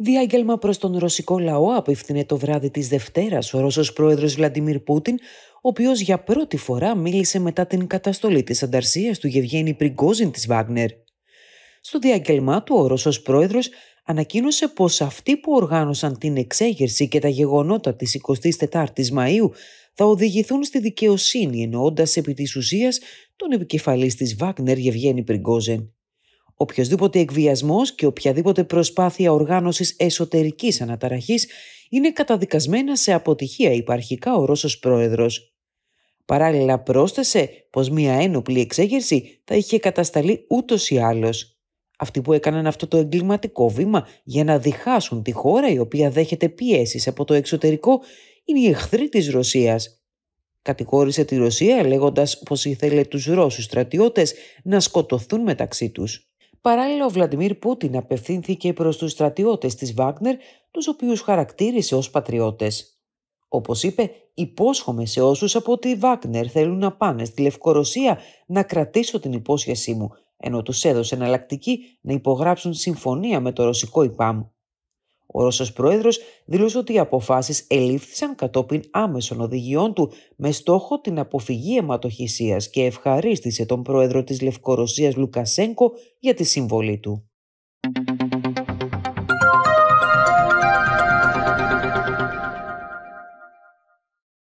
Διάγγελμα προς τον ρωσικό λαό απευθύνεται το βράδυ της Δευτέρας ο Ρώσος πρόεδρος Βλαντιμίρ Πούτιν, ο οποίος για πρώτη φορά μίλησε μετά την καταστολή της ανταρσίας του Γευγέννη Πριγκόζιν της Βάγνερ. Στο διάγγελμά του, ο Ρώσος πρόεδρος ανακοίνωσε πως αυτοί που οργάνωσαν την εξέγερση και τα γεγονότα της 24 η Μαου θα οδηγηθούν στη δικαιοσύνη εννοώντας επί της ουσίας τον επικεφαλής της Βάγνερ Γευγέννη Πριγκόζεν. Οποιοδήποτε εκβιασμός και οποιαδήποτε προσπάθεια οργάνωσης εσωτερικής αναταραχής είναι καταδικασμένα σε αποτυχία, υπαρχικά ο Ρώσος πρόεδρος. Παράλληλα πρόσθεσε πως μια ένοπλη εξέγερση θα είχε κατασταλεί ούτως ή άλλως. Αυτοί που έκαναν αυτό το εγκληματικό βήμα για να διχάσουν τη χώρα η οποία δέχεται πιέσεις από το εξωτερικό είναι οι εχθροί της Ρωσίας. Κατηγόρησε τη Ρωσία λέγοντας πως ήθελε τους Ρώσους στρατιώτες να σκοτωθούν μεταξύ τους. Παράλληλα, ο Βλαντιμίρ Πούτιν απευθύνθηκε προς τους στρατιώτες της Βάγνερ, τους οποίους χαρακτήρισε ως πατριώτες. Όπως είπε, υπόσχομαι σε όσους από τη Βάγνερ θέλουν να πάνε στη Λευκορωσία να κρατήσω την υπόσχεσή μου, ενώ τους έδωσε εναλλακτική να υπογράψουν συμφωνία με το ρωσικό ΙΠΑΜ. Ο Ρώσος πρόεδρος δηλώσε ότι οι αποφάσεις ελήφθησαν κατόπιν άμεσων οδηγιών του με στόχο την αποφυγή αιματοχυσίας και ευχαρίστησε τον πρόεδρο της Λευκορωσίας Λουκασέγκο για τη συμβολή του.